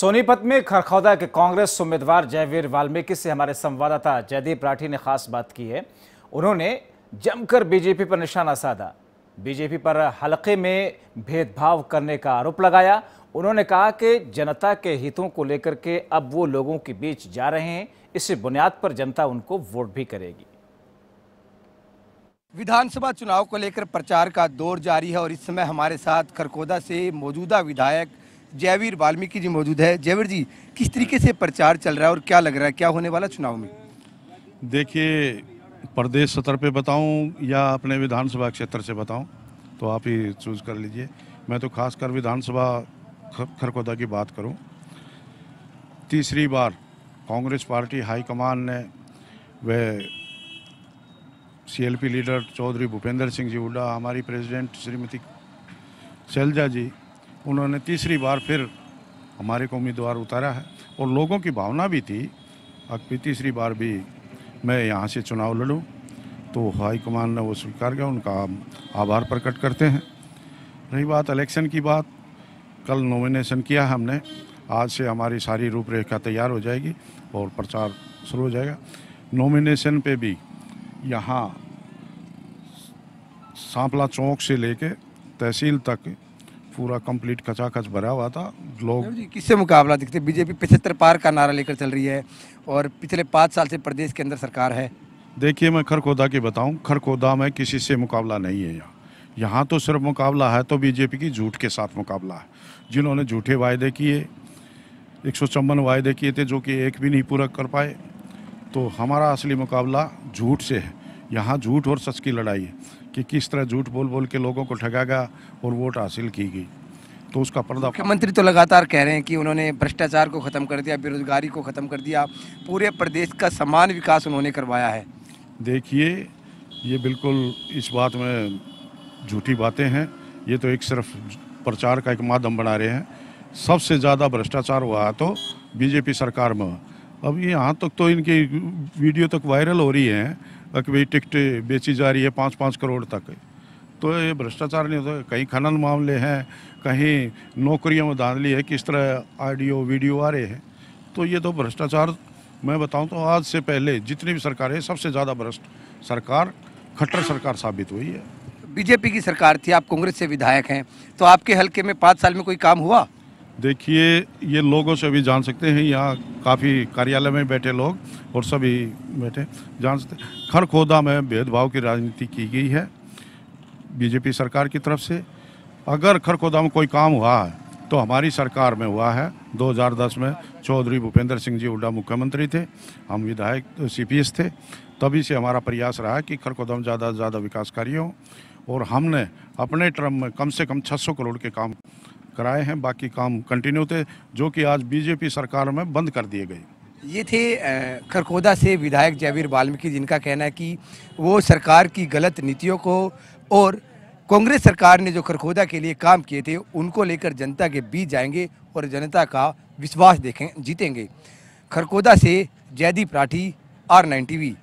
सोनीपत में खरखौदा के कांग्रेस उम्मीदवार जयवीर वाल्मीकि से हमारे संवाददाता जयदीप राठी ने खास बात की है उन्होंने जमकर बीजेपी पर निशाना साधा बीजेपी पर हलके में भेदभाव करने का आरोप लगाया उन्होंने कहा कि जनता के हितों को लेकर के अब वो लोगों के बीच जा रहे हैं इसी बुनियाद पर जनता उनको वोट भी करेगी विधानसभा चुनाव को लेकर प्रचार का दौर जारी है और इस समय हमारे साथ खरखोदा से मौजूदा विधायक जयवीर वाल्मीकि जी मौजूद है जयवीर जी किस तरीके से प्रचार चल रहा है और क्या लग रहा है क्या होने वाला चुनाव में देखिए प्रदेश स्तर पे बताऊं या अपने विधानसभा क्षेत्र से बताऊं तो आप ही चूज कर लीजिए मैं तो खासकर विधानसभा खरकोदा की बात करूं तीसरी बार कांग्रेस पार्टी हाईकमान ने वह सीएलपी लीडर चौधरी भूपेंद्र सिंह जी हुडा हमारी प्रेसिडेंट श्रीमती शैलजा जी उन्होंने तीसरी बार फिर हमारे को उम्मीदवार उतारा है और लोगों की भावना भी थी अब तीसरी बार भी मैं यहाँ से चुनाव लड़ूँ तो हाईकमान ने वो स्वीकार किया उनका आभार प्रकट करते हैं रही बात इलेक्शन की बात कल नॉमिनेशन किया हमने आज से हमारी सारी रूपरेखा तैयार हो जाएगी और प्रचार शुरू हो जाएगा नॉमिनेशन पे भी यहाँ सांपला चौक से लेके तहसील तक पूरा कंप्लीट खचाखच भरा हुआ था लोग किससे मुकाबला दिखते बीजेपी पिछहत्तर पार का नारा लेकर चल रही है और पिछले पाँच साल से प्रदेश के अंदर सरकार है देखिए मैं खरखोदा की बताऊँ खरखोदा में किसी से मुकाबला नहीं है यहाँ यहाँ तो सिर्फ मुकाबला है तो बीजेपी की झूठ के साथ मुकाबला है जिन्होंने झूठे वायदे किए एक सौ चौवन वायदे किए थे जो कि एक भी नहीं पूरा कर पाए तो हमारा असली मुकाबला झूठ से है यहाँ झूठ और सच की लड़ाई है कि किस तरह झूठ बोल बोल के लोगों को ठगागा और वोट हासिल की गई तो उसका पर्दा मुख्यमंत्री तो लगातार कह रहे हैं कि उन्होंने भ्रष्टाचार को ख़त्म कर दिया बेरोजगारी को ख़त्म कर दिया पूरे प्रदेश का समान विकास उन्होंने करवाया है देखिए ये बिल्कुल इस बात में झूठी बातें हैं ये तो एक सिर्फ प्रचार का एक माध्यम बना रहे हैं सबसे ज़्यादा भ्रष्टाचार हुआ तो बीजेपी सरकार में अब ये यहाँ तक तो इनकी वीडियो तक वायरल हो रही है कि भाई टिकट बेची जा रही है पाँच पाँच करोड़ तक तो ये भ्रष्टाचार नहीं होता कहीं खनन मामले हैं कहीं नौकरियों में धांधली है किस तरह ऑडियो वीडियो आ रहे हैं तो ये तो भ्रष्टाचार मैं बताऊं तो आज से पहले जितनी भी सरकार है सबसे ज़्यादा भ्रष्ट सरकार खट्टर सरकार साबित हुई है बीजेपी की सरकार थी आप कांग्रेस से विधायक हैं तो आपके हल्के में पाँच साल में कोई काम हुआ देखिए ये लोगों से भी जान सकते हैं यहाँ काफ़ी कार्यालय में बैठे लोग और सभी बैठे जान सकते खरखोदा में भेदभाव की राजनीति की गई है बीजेपी सरकार की तरफ से अगर खरखोदा में कोई काम हुआ है तो हमारी सरकार में हुआ है 2010 में चौधरी भूपेंद्र सिंह जी उड्डा मुख्यमंत्री थे हम विधायक सीपीएस थे तभी से हमारा प्रयास रहा कि में ज़्यादा से ज़्यादा विकास कार्य हों और हमने अपने ट्रम में कम से कम 600 करोड़ के काम कराए हैं बाकी काम कंटिन्यू थे जो कि आज बीजेपी सरकार में बंद कर दिए गए ये थे खरखोदा से विधायक जयवीर वाल्मीकि जिनका कहना है कि वो सरकार की गलत नीतियों को और कांग्रेस सरकार ने जो खरखोदा के लिए काम किए थे उनको लेकर जनता के बीच जाएंगे और जनता का विश्वास देखें जीतेंगे खरखोदा से Jaideep Rathi R nine T